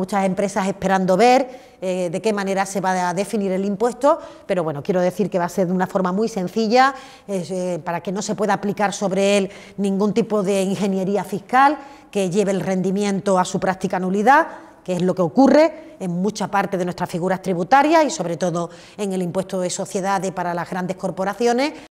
muchas empresas esperando ver eh, de qué manera se va a definir el impuesto, pero bueno, quiero decir que va a ser de una forma muy sencilla, eh, para que no se pueda aplicar sobre él ningún tipo de ingeniería fiscal que lleve el rendimiento a su práctica nulidad que es lo que ocurre en mucha parte de nuestras figuras tributarias y sobre todo en el impuesto de sociedades para las grandes corporaciones,